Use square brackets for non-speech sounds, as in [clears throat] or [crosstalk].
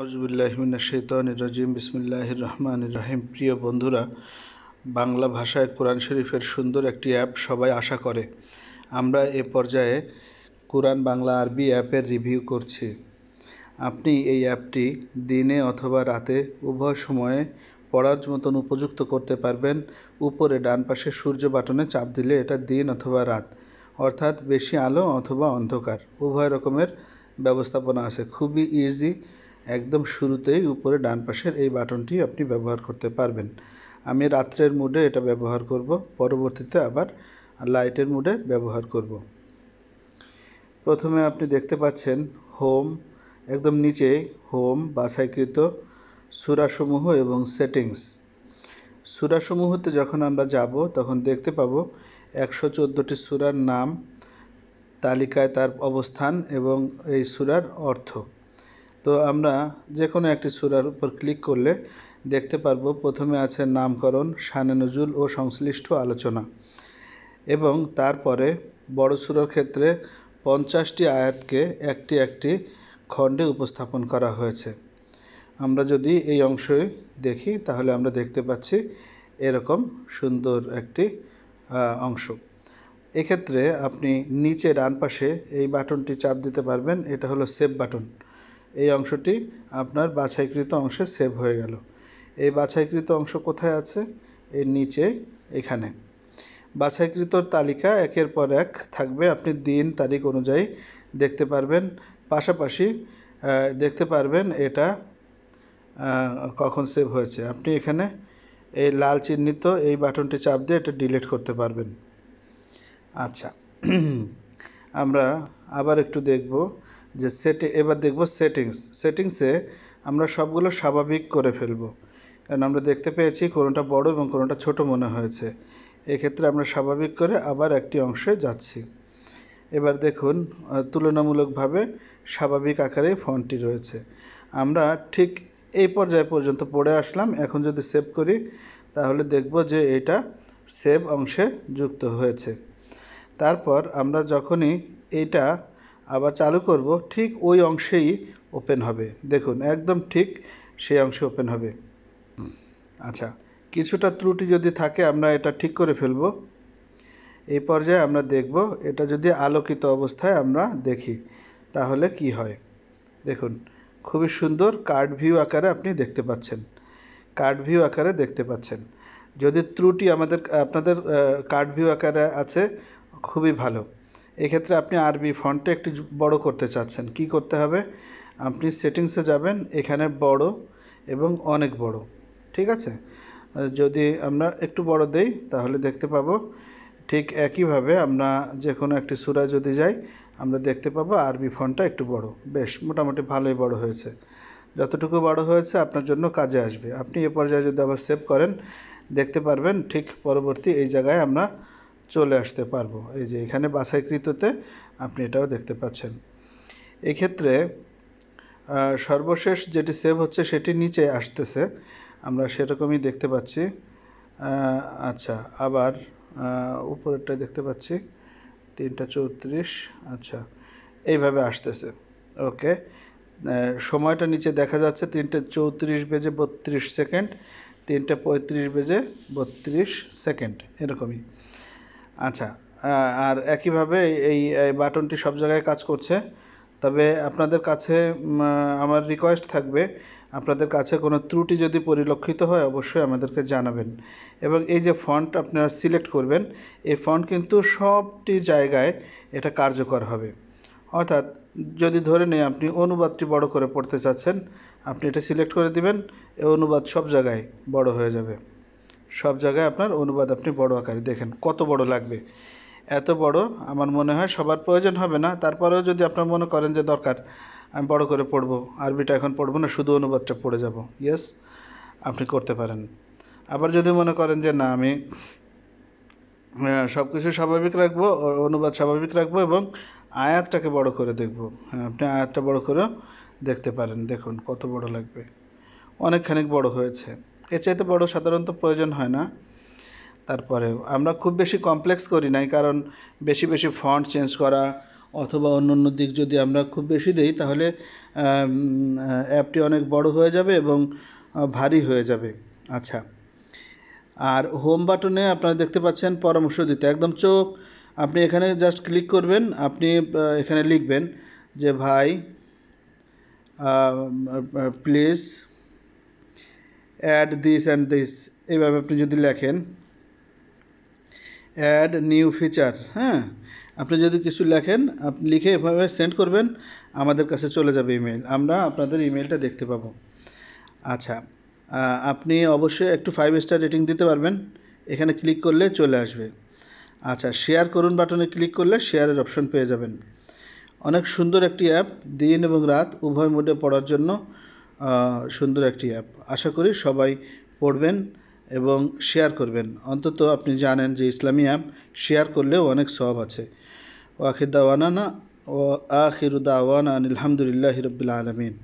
আউজবুল্লাহমিনা বিসমুল্লাহ রহমান রহিম প্রিয় বন্ধুরা বাংলা ভাষায় কোরআন শরীফের সুন্দর একটি অ্যাপ সবাই আশা করে আমরা এ পর্যায়ে কোরআন বাংলা আরবি অ্যাপের রিভিউ করছি আপনি এই অ্যাপটি দিনে অথবা রাতে উভয় সময়ে পড়ার মতন উপযুক্ত করতে পারবেন উপরে ডান পাশে সূর্য বাটনে চাপ দিলে এটা দিন অথবা রাত অর্থাৎ বেশি আলো অথবা অন্ধকার উভয় রকমের ব্যবস্থাপনা আছে খুবই ইজি একদম শুরুতেই উপরে ডান পাশের এই বাটনটি আপনি ব্যবহার করতে পারবেন আমি রাত্রের মুডে এটা ব্যবহার করব পরবর্তীতে আবার লাইটের মুডে ব্যবহার করব প্রথমে আপনি দেখতে পাচ্ছেন হোম একদম নিচে হোম বাছাইকৃত সুরাসমূহ এবং সেটিংস সুরাসমূহতে যখন আমরা যাব তখন দেখতে পাবো একশো চোদ্দোটি সুরার নাম তালিকায় তার অবস্থান এবং এই সুরার অর্থ তো আমরা যে কোনো একটি সুরার উপর ক্লিক করলে দেখতে পারবো প্রথমে আছে নামকরণ শানে নজুল ও সংশ্লিষ্ট আলোচনা এবং তারপরে বড় সুরার ক্ষেত্রে পঞ্চাশটি আয়াতকে একটি একটি খণ্ডে উপস্থাপন করা হয়েছে আমরা যদি এই অংশই দেখি তাহলে আমরা দেখতে পাচ্ছি এরকম সুন্দর একটি অংশ এক্ষেত্রে আপনি নিচে ডান পাশে এই বাটনটি চাপ দিতে পারবেন এটা হলো সেভ বাটন এই অংশটি আপনার বাছাইকৃত অংশে সেভ হয়ে গেল এই বাছাইকৃত অংশ কোথায় আছে এর নিচে এখানে বাছাইকৃত তালিকা একের পর এক থাকবে আপনি দিন তারিখ অনুযায়ী দেখতে পারবেন পাশাপাশি দেখতে পারবেন এটা কখন সেভ হয়েছে আপনি এখানে এই লাল চিহ্নিত এই বাটনটি চাপ দিয়ে এটা ডিলিট করতে পারবেন আচ্ছা [clears throat] আমরা আবার একটু দেখব যে সেটে এবার দেখব সেটিংস সেটিংসে আমরা সবগুলো স্বাভাবিক করে ফেলব কারণ আমরা দেখতে পেয়েছি কোনোটা বড় এবং কোনোটা ছোট মনে হয়েছে এক্ষেত্রে আমরা স্বাভাবিক করে আবার একটি অংশে যাচ্ছি এবার দেখুন তুলনামূলকভাবে স্বাভাবিক আকারে ফোনটি রয়েছে আমরা ঠিক এই পর্যায় পর্যন্ত পড়ে আসলাম এখন যদি সেভ করি তাহলে দেখব যে এটা সেভ অংশে যুক্ত হয়েছে তারপর আমরা যখনই এটা আবার চালু করব ঠিক ওই অংশেই ওপেন হবে দেখুন একদম ঠিক সেই অংশে ওপেন হবে আচ্ছা কিছুটা ত্রুটি যদি থাকে আমরা এটা ঠিক করে ফেলব এই পর্যায়ে আমরা দেখব এটা যদি আলোকিত অবস্থায় আমরা দেখি তাহলে কি হয় দেখুন খুবই সুন্দর কার্ড ভিউ আকারে আপনি দেখতে পাচ্ছেন কার্ড ভিউ আকারে দেখতে পাচ্ছেন যদি ত্রুটি আমাদের আপনাদের কার্ড ভিউ আকারে আছে খুবই ভালো এক্ষেত্রে আপনি আরবি ফন্টটা একটু বড় করতে চাচ্ছেন কি করতে হবে আপনি সেটিংসে যাবেন এখানে বড় এবং অনেক বড় ঠিক আছে যদি আমরা একটু বড় দেই তাহলে দেখতে পাবো ঠিক একইভাবে আমরা যে কোনো একটি সুরা যদি যাই আমরা দেখতে পাবো আরবি ফন্টটা একটু বড় বেশ মোটামুটি ভালোই বড় হয়েছে যতটুকু বড় হয়েছে আপনার জন্য কাজে আসবে আপনি এ পর্যায়ে যদি আবার সেভ করেন দেখতে পারবেন ঠিক পরবর্তী এই জায়গায় আমরা চলে আসতে পারবো এই যে এখানে বাছাইকৃততে আপনি এটাও দেখতে পাচ্ছেন এক্ষেত্রে সর্বশেষ যেটি সেভ হচ্ছে সেটি নিচে আসতেছে আমরা সেরকমই দেখতে পাচ্ছি আচ্ছা আবার উপরেরটা দেখতে পাচ্ছি তিনটা চৌত্রিশ আচ্ছা এইভাবে আসতেছে ওকে সময়টা নিচে দেখা যাচ্ছে তিনটে চৌত্রিশ বেজে বত্রিশ সেকেন্ড তিনটে পঁয়ত্রিশ বেজে বত্রিশ সেকেন্ড এরকমই আচ্ছা আর একইভাবে এই বাটনটি সব জায়গায় কাজ করছে তবে আপনাদের কাছে আমার রিকোয়েস্ট থাকবে আপনাদের কাছে কোনো ত্রুটি যদি পরিলক্ষিত হয় অবশ্যই আমাদেরকে জানাবেন এবং এই যে ফন্ট আপনারা সিলেক্ট করবেন এই ফন্ট কিন্তু সবটি জায়গায় এটা কার্যকর হবে অর্থাৎ যদি ধরে নেই আপনি অনুবাদটি বড় করে পড়তে চাচ্ছেন আপনি এটা সিলেক্ট করে দিবেন এই অনুবাদ সব জায়গায় বড় হয়ে যাবে সব জায়গায় আপনার অনুবাদ আপনি বড় আকারে দেখেন কত বড় লাগবে এত বড় আমার মনে হয় সবার প্রয়োজন হবে না তারপরেও যদি আপনার মনে করেন যে দরকার আমি বড় করে পড়ব আরবিটা এখন পড়বো না শুধু অনুবাদটা পড়ে যাব ইয়েস আপনি করতে পারেন আবার যদি মনে করেন যে না আমি সব কিছু স্বাভাবিক রাখবো অনুবাদ স্বাভাবিক রাখবো এবং আয়াতটাকে বড় করে দেখব হ্যাঁ আপনি আয়াতটা বড় করে দেখতে পারেন দেখুন কত বড় লাগবে অনেকখানিক বড় হয়েছে এর চাইতে বড় সাধারণত প্রয়োজন হয় না তারপরে আমরা খুব বেশি কমপ্লেক্স করি নাই কারণ বেশি বেশি ফন্ট চেঞ্জ করা অথবা অন্য অন্য দিক যদি আমরা খুব বেশি দিই তাহলে অ্যাপটি অনেক বড় হয়ে যাবে এবং ভারী হয়ে যাবে আচ্ছা আর হোম বাটনে আপনারা দেখতে পাচ্ছেন পরামর্শ দিতে একদম চোখ আপনি এখানে জাস্ট ক্লিক করবেন আপনি এখানে লিখবেন যে ভাই please add this and this এইভাবে আপনি যদি লেখেন অ্যাড নিউ ফিচার হ্যাঁ আপনি যদি কিছু লেখেন আপনি লিখে এভাবে সেন্ড করবেন আমাদের কাছে চলে যাবে ইমেল আমরা আপনাদের ইমেলটা দেখতে পাবো আচ্ছা আপনি অবশ্যই একটু ফাইভ স্টার রেটিং দিতে পারবেন এখানে ক্লিক করলে চলে আসবে আচ্ছা শেয়ার করুন বাটনে ক্লিক করলে শেয়ারের অপশন পেয়ে যাবেন অনেক সুন্দর একটি অ্যাপ দিন এবং রাত উভয় মোডে পড়ার জন্য সুন্দর একটি অ্যাপ আশা করি সবাই পড়বেন এবং শেয়ার করবেন অন্তত আপনি জানেন যে ইসলামী অ্যাপ শেয়ার করলেও অনেক সব আছে ওয়াখিদাওয়ানা ও আখিরুদ্দাওয়ানা আলহামদুলিল্লাহ হিরবুল্লা আলমিন